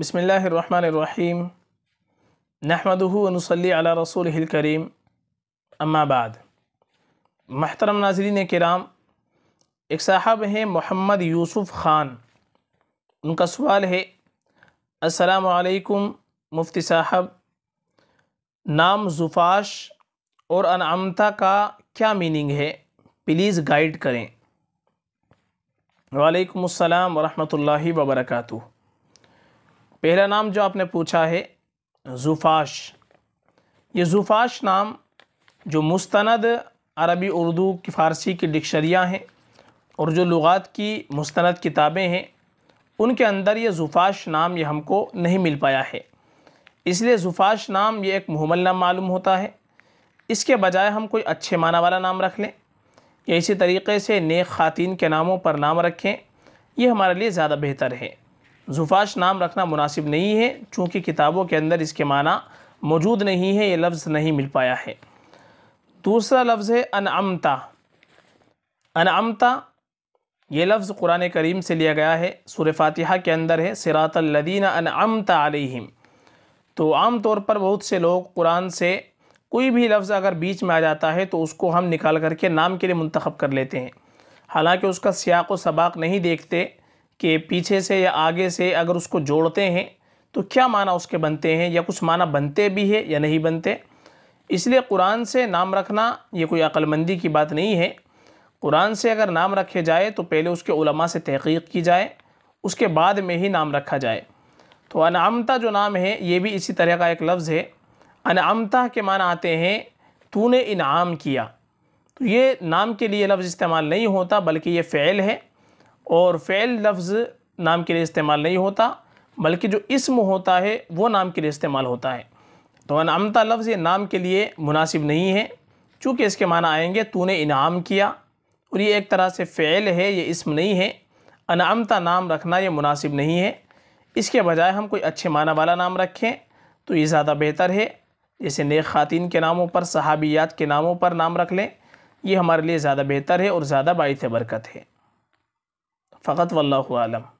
बसमीम नहमदनसली रसूल करीम अम्माबाद महतरम नाजरीन कराम एक साहब हैं मोहम्मद यूसुफ़ ख़ान उनका सवाल है असलकुम मुफ्ती साहब नाम जुफाश और अनअमता का क्या मीनिंग है प्लीज़ गाइड करें वालेकुम अस्सलाम वरहमतुल्लाहि वबरकatuh पहला नाम जो आपने पूछा है जुफाश ये जुफाश नाम जो मुस्तंद अरबी उर्दू की फ़ारसी की डिक्शरियाँ हैं और जो लुगात की मुस्तनद किताबें हैं उनके अंदर ये जुफाश नाम ये हमको नहीं मिल पाया है इसलिए जुफाश नाम ये एक मुहमल नाम मालूम होता है इसके बजाय हम कोई अच्छे माना वाला नाम रख लें या इसी तरीके से नेक ख़ातिन के नामों पर नाम रखें ये हमारे लिए ज़्यादा बेहतर है जुफाश नाम रखना मुनासिब नहीं है चूँकि किताबों के अंदर इसके माना मौजूद नहीं है ये लफ्ज़ नहीं मिल पाया है दूसरा लफ्ज़ है अन अमता ये लफ्ज़ कुरान करीम से लिया गया है सूर फातिहा के अंदर है अन अमता अलैहिम तो आम तौर पर बहुत से लोग कुरान से कोई भी लफ्ज़ अगर बीच में आ जाता है तो उसको हम निकाल करके नाम के लिए मंतखब कर लेते हैं हालांकि उसका सियाक व सबाक नहीं देखते के पीछे से या आगे से अगर उसको जोड़ते हैं तो क्या माना उसके बनते हैं या कुछ माना बनते भी है या नहीं बनते इसलिए कुरान से नाम रखना ये कोई अक्लमंदी की बात नहीं है कुरान से अगर नाम रखे जाए तो पहले उसके उलमा से तहकीक की जाए उसके बाद में ही नाम रखा जाए तो अनामता जो नाम है ये भी इसी तरह का एक लफ्ज़ है अनामता के मान आते हैं तूने इनाम किया तो ये नाम के लिए लफ्ज़ इस्तेमाल नहीं होता बल्कि ये फ़ैल है और फ़ैल लफ्ज़ नाम के लिए इस्तेमाल नहीं होता बल्कि जो इसम होता है वो नाम के लिए इस्तेमाल होता है तो अनामता लफ्ज़ ये नाम के लिए मुनासिब नहीं है चूँकि इसके माना आएंगे तूने इनाम किया और ये एक तरह से फ़ैल है ये इसम नहीं है अनामता नाम रखना ये मुनासिब नहीं है इसके बजाय हम कोई अच्छे माना वाला नाम रखें तो ये ज़्यादा बेहतर है जैसे नेक ख़ातिन के नामों पर सहाबियात के नामों पर नाम रख लें ये हमारे लिए ज़्यादा बेहतर है और ज़्यादा बायत बरकत है فقط والله أعلم